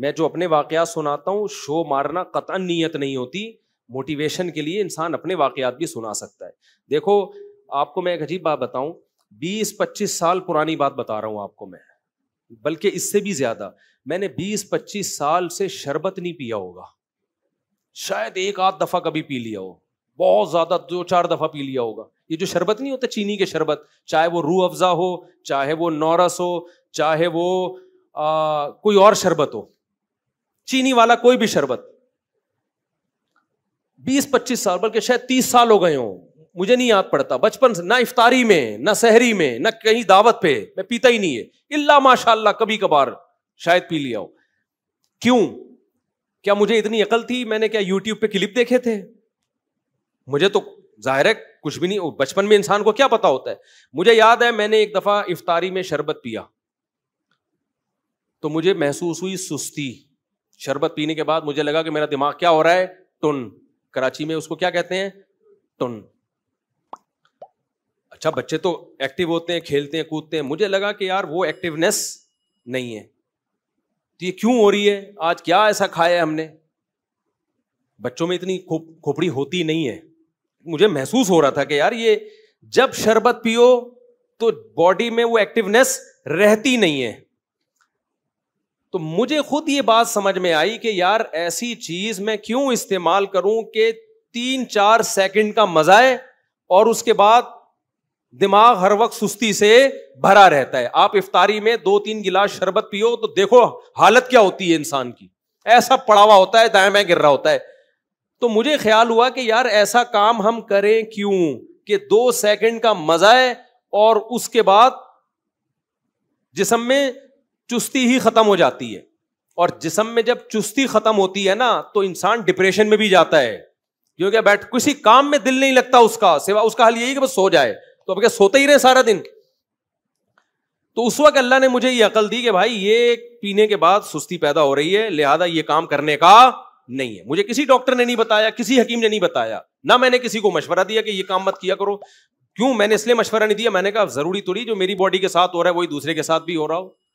मैं जो अपने वाकयात सुनाता हूँ शो मारना कतन नीयत नहीं होती मोटिवेशन के लिए इंसान अपने वाकयात भी सुना सकता है देखो आपको मैं एक अजीब बात बताऊं 20-25 साल पुरानी बात बता रहा हूं आपको मैं बल्कि इससे भी ज्यादा मैंने 20-25 साल से शरबत नहीं पिया होगा शायद एक आध दफा कभी पी लिया हो बहुत ज्यादा दो चार दफा पी लिया होगा ये जो शरबत नहीं होता चीनी के शरबत चाहे वो रू अफजा हो चाहे वो नौरस हो चाहे वो आ, कोई और शरबत हो चीनी वाला कोई भी शरबत 20-25 साल बल्कि शायद 30 साल हो गए हो मुझे नहीं याद पड़ता बचपन से ना इफ्तारी में ना सहरी में ना कहीं दावत पे मैं पीता ही नहीं है इल्ला माशाल्लाह कभी कभार शायद पी लिया हो क्यों क्या मुझे इतनी अकल थी मैंने क्या यूट्यूब पे क्लिप देखे थे मुझे तो जाहिर है कुछ भी नहीं बचपन में इंसान को क्या पता होता है मुझे याद है मैंने एक दफा इफ्तारी में शरबत पिया तो मुझे महसूस हुई सुस्ती शरबत पीने के बाद मुझे लगा कि मेरा दिमाग क्या हो रहा है टुन कराची में उसको क्या कहते हैं टुन अच्छा बच्चे तो एक्टिव होते हैं खेलते हैं कूदते हैं मुझे लगा कि यार वो एक्टिवनेस नहीं है तो ये क्यों हो रही है आज क्या ऐसा खाया है हमने बच्चों में इतनी खो खोपड़ी होती नहीं है मुझे महसूस हो रहा था कि यार ये जब शरबत पियो तो बॉडी में वो एक्टिवनेस रहती नहीं है तो मुझे खुद ये बात समझ में आई कि यार ऐसी चीज मैं क्यों इस्तेमाल करूं कि तीन चार सेकंड का मजा है और उसके बाद दिमाग हर वक्त सुस्ती से भरा रहता है आप इफ्तारी में दो तीन गिलास शरबत पियो तो देखो हालत क्या होती है इंसान की ऐसा पड़ावा होता है दाएं बाएं गिर रहा होता है तो मुझे ख्याल हुआ कि यार ऐसा काम हम करें क्यों कि दो सेकंड का मजा है और उसके बाद जिसम में चुस्ती ही खत्म हो जाती है और जिसम में जब चुस्ती खत्म होती है ना तो इंसान डिप्रेशन में भी जाता है क्योंकि बैठ किसी काम में दिल नहीं लगता उसका सिवा उसका हल यही कि बस सो जाए तो अब क्या सोते ही रहे सारा दिन तो उस वक्त अल्लाह ने मुझे ये अकल दी कि भाई ये पीने के बाद सुस्ती पैदा हो रही है लिहाजा ये काम करने का नहीं है मुझे किसी डॉक्टर ने नहीं बताया किसी हकीम ने नहीं बताया ना मैंने किसी को मशवरा दिया कि ये काम मत किया करो क्यों मैंने इसलिए मशवरा नहीं दिया मैंने कहा जरूरी थोड़ी जो मेरी बॉडी के साथ हो रहा है वही दूसरे के साथ भी हो रहा हो